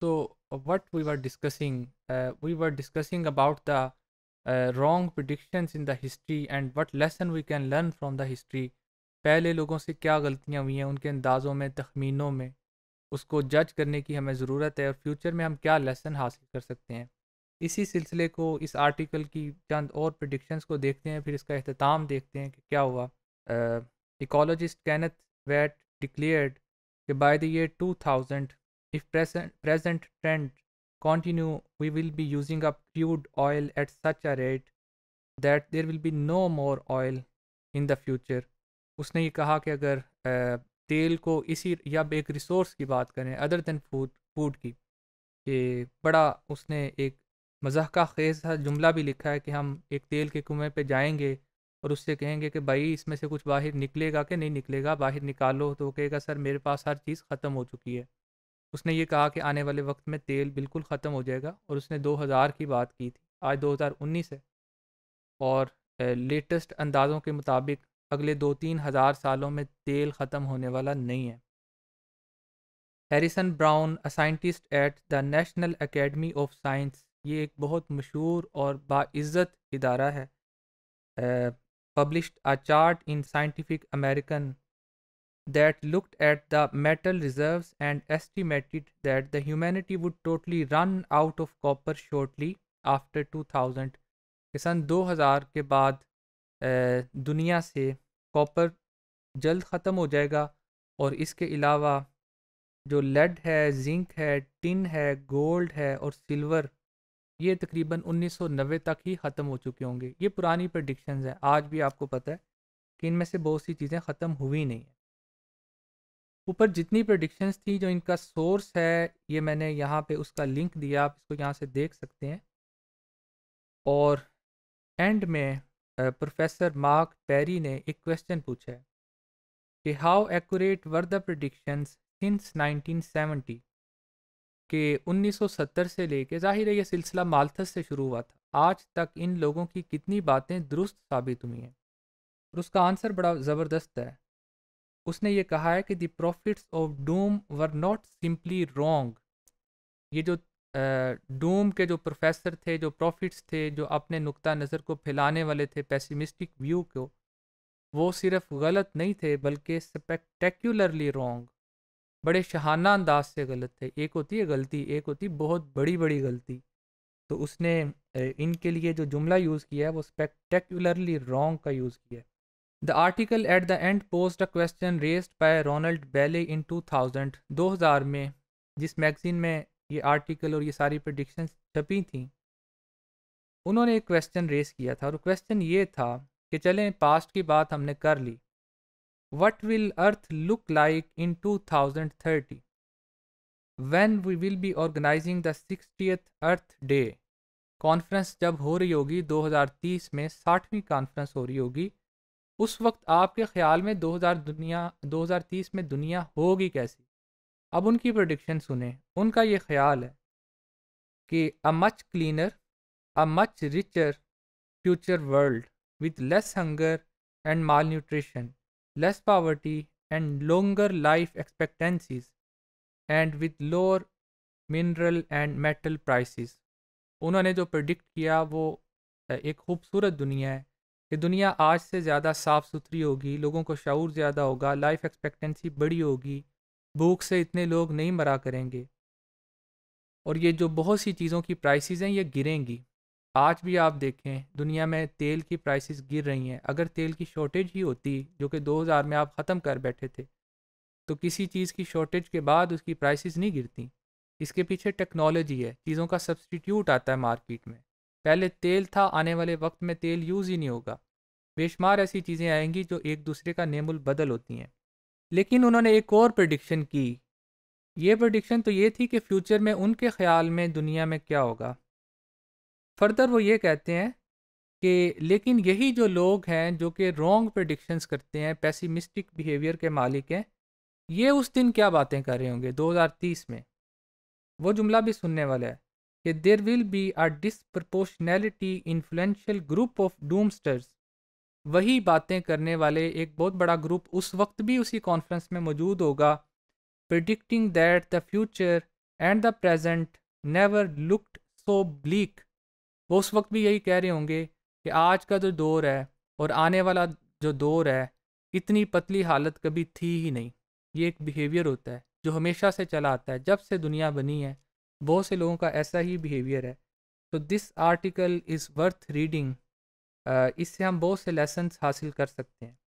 so uh, what we were discussing uh, we were discussing about the uh, wrong predictions in the history and what lesson we can learn from the history पहले लोगों से क्या गलतियाँ हुई हैं उनके अंदाज़ों में तखमीनों में उसको जज करने की हमें ज़रूरत है और फ्यूचर में हम क्या लेसन हासिल कर सकते हैं इसी सिलसिले को इस आर्टिकल की चंद और प्रडिक्शंस को देखते हैं फिर इसका अहतमाम देखते हैं कि क्या हुआ इकोलॉजिस्ट कैनथ वैट डिक्लेयर्ड कि by the year 2000 If present, present trend continue, we will be using up crude oil at such a rate that there will be no more oil in the future. उसने ये कहा कि अगर आ, तेल को इसी या एक रिसोर्स की बात करें अदर देन फूड फूड की कि बड़ा उसने एक मज़ाक का खेज सा जुमला भी लिखा है कि हम एक तेल के कुएँ पे जाएंगे और उससे कहेंगे कि भाई इसमें से कुछ बाहर निकलेगा कि नहीं निकलेगा बाहर निकालो तो वो कहेगा सर मेरे पास हर चीज़ ख़त्म हो चुकी है उसने ये कहा कि आने वाले वक्त में तेल बिल्कुल ख़त्म हो जाएगा और उसने 2000 की बात की थी आज 2019 है और लेटेस्ट अंदाज़ों के मुताबिक अगले दो तीन हज़ार सालों में तेल ख़त्म होने वाला नहीं है Harrison Brown scientist at the National Academy of Science ये एक बहुत मशहूर और बाज़्ज़त इदारा है publish a chart in Scientific American that looked at the metal reserves and estimated that the humanity would totally run out of copper shortly after 2000 ke san 2000 ke baad duniya se copper jald khatam ho jayega aur iske ilawa jo lead hai zinc hai tin hai gold hai aur silver ये तकरीबन 1990 तक ही ख़त्म हो चुके होंगे ये पुरानी prediction हैं आज भी आपको पता है कि इनमें से बहुत सी चीज़ें ख़त्म हुई नहीं है ऊपर जितनी प्रडिक्शंस थी जो इनका सोर्स है ये मैंने यहाँ पे उसका लिंक दिया आप इसको यहाँ से देख सकते हैं और एंड में प्रोफेसर मार्क पेरी ने एक क्वेश्चन पूछा है कि how accurate were the predictions since 1970 के 1970 से लेके जाहिर है ये सिलसिला मालथस से शुरू हुआ था आज तक इन लोगों की कितनी बातें दुरुस्त साबित हुई हैं और उसका आंसर बड़ा ज़बरदस्त है उसने ये कहा है कि the prophets of doom were not simply wrong ये जो डूम के जो प्रोफेसर थे जो प्रॉफिट्स थे जो अपने नुक्ता नज़र को फैलाने वाले थे पैसिमिस्टिक व्यू को वो सिर्फ गलत नहीं थे बल्कि स्पेक्टेक्युलरली रॉन्ग बड़े शहाना अंदाज से गलत थे एक होती है गलती एक होती बहुत बड़ी बड़ी गलती तो उसने इनके लिए जो जुमला यूज़ किया है वो स्पेक्टेक्युलरली रॉन्ग का यूज़ किया है the article at the end post a question raised by Ronald Bailey in 2000 2000 में जिस मैगज़ीन में ये आर्टिकल और ये सारी प्रडिक्शन छपी थी उन्होंने एक क्वेश्चन रेस किया था और क्वेश्चन ये था कि चलें पास्ट की बात हमने कर ली what will Earth look like in 2030 when we will be organizing the sixtieth Earth Day conference जब हो रही होगी 2030 में साठवीं कॉन्फ्रेंस हो रही होगी उस वक्त आपके ख्याल में 2000 दुनिया 2030 में दुनिया होगी कैसी अब उनकी प्रोडिक्शन सुने उनका ये ख्याल है कि a much cleaner a much richer future world with less hunger and malnutrition less poverty and longer life expectancies and with lower mineral and metal prices उन्होंने जो प्रडिक्ट किया वो एक खूबसूरत दुनिया है कि दुनिया आज से ज़्यादा साफ़ सुथरी होगी लोगों को शूर ज़्यादा होगा लाइफ एक्सपेक्टेंसी बड़ी होगी भूख से इतने लोग नहीं मरा करेंगे और ये जो बहुत सी चीज़ों की प्राइसेस हैं ये गिरेंगी आज भी आप देखें दुनिया में तेल की प्राइसेस गिर रही हैं अगर तेल की शॉर्टेज ही होती जो कि 2000 में आप ख़त्म कर बैठे थे तो किसी चीज़ की शॉर्टेज के बाद उसकी प्राइसेस नहीं गिरती इसके पीछे टेक्नोलॉजी है चीज़ों का सब्सटीट्यूट आता है मार्केट में पहले तेल था आने वाले वक्त में तेल यूज़ ही नहीं होगा बेशुमार ऐसी चीज़ें आएंगी जो एक दूसरे का नेमुल बदल होती हैं लेकिन उन्होंने एक और प्रडिक्शन की ये प्रडिक्शन तो ये थी कि फ्यूचर में उनके ख्याल में दुनिया में क्या होगा फर्दर वो ये कहते हैं कि लेकिन यही जो लोग हैं जो कि रॉन्ग प्रडिक्शंस करते हैं पैसिमिस्टिक बिहेवियर के मालिक हैं ये उस दिन क्या बातें कर रहे होंगे 2030 में वो जुमला भी सुनने वाला है कि there will be a disproportionality influential group of doomsters वही बातें करने वाले एक बहुत बड़ा ग्रुप उस वक्त भी उसी कॉन्फ्रेंस में मौजूद होगा predicting that the future and the present never looked so bleak वो उस वक्त भी यही कह रहे होंगे कि आज का जो दौर है और आने वाला जो दौर है इतनी पतली हालत कभी थी ही नहीं ये एक बिहेवियर होता है जो हमेशा से चला आता है जब से दुनिया बनी है बहुत से लोगों का ऐसा ही बिहेवियर है तो this article is worth reading इससे हम बहुत से लेसन हासिल कर सकते हैं